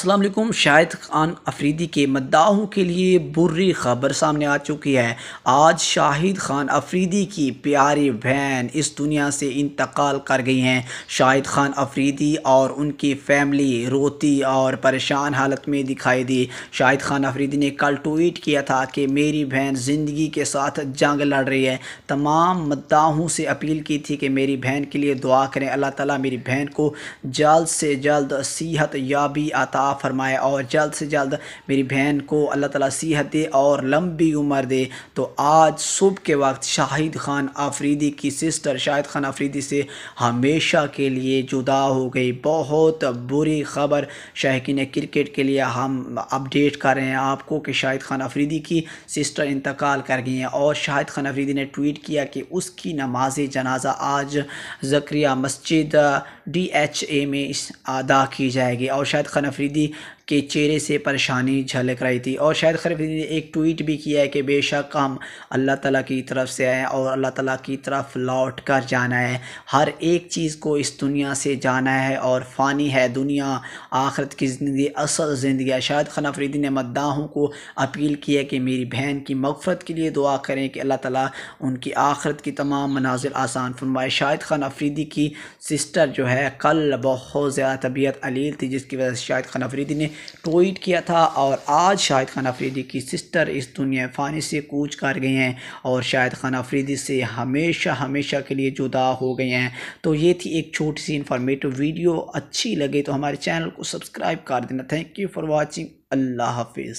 असलम शाहिद खान अफरीदी के मद्दाहों के लिए बुरी खबर सामने आ चुकी है आज शाहिद खान अफरीदी की प्यारी बहन इस दुनिया से इंतकाल कर गई हैं शाहिद खान अफरीदी और उनकी फैमिली रोती और परेशान हालत में दिखाई दी शाहिद खान अफरीदी ने कल ट्वीट किया था कि मेरी बहन ज़िंदगी के साथ जंग लड़ रही है तमाम मद्दाहों से अपील की थी कि मेरी बहन के लिए दुआ करें अल्लाह ताली मेरी बहन को जल्द से जल्द सेहत याबी आता अता फ़रमाए और जल्द से जल्द मेरी बहन को अल्लाह ताला सेहत दे और लंबी उम्र दे तो आज सुबह के वक्त शाहिद खान आफरीदी की सिस्टर शाहिद खान आफरीदी से हमेशा के लिए जुदा हो गई बहुत बुरी खबर शाहकिन क्रिकेट के लिए हम अपडेट कर रहे हैं आपको कि शाहिद खान आफरीदी की सिस्टर इंतकाल कर गई हैं और शाहिद खान आफरीदी ने ट्वीट किया कि उसकी नमाज जनाजा आज जक्रिया मस्जिद डी एच ए में अदा की जाएगी और शाहिद खान अफरीदी be के चेहरे से परेशानी झलक रही थी और शायद खरीफ ने एक ट्वीट भी किया है कि बेशक हम अल्लाह ताला की तरफ से आए और अल्लाह ताला की तरफ लौट कर जाना है हर एक चीज़ को इस दुनिया से जाना है और फ़ानी है दुनिया आखरत की ज़िंदगी असल ज़िंदगी है शायद खन अफरीदी ने मद्दाहों को अपील की है कि मेरी बहन की मगफरत के लिए दुआ करें कि अल्लाह ताला उनकी आखिरत की तमाम मनाजिर आसान फरमाए शाहिद खान अफरीदी की सिस्टर जो है कल बहुत ज़्यादा तबीयत अलील थी जिसकी वजह से शाहिद खान अफरीदी ने ट्वीट किया था और आज शाहिद खान अफरीदी की सिस्टर इस दुनिया फ़ानी से कूच कर गए हैं और शाहिद खान अफरीदी से हमेशा हमेशा के लिए जुदा हो गए हैं तो ये थी एक छोटी सी इन्फॉर्मेटिव वीडियो अच्छी लगे तो हमारे चैनल को सब्सक्राइब कर देना थैंक यू फॉर वॉचिंग अल्लाह हाफिज़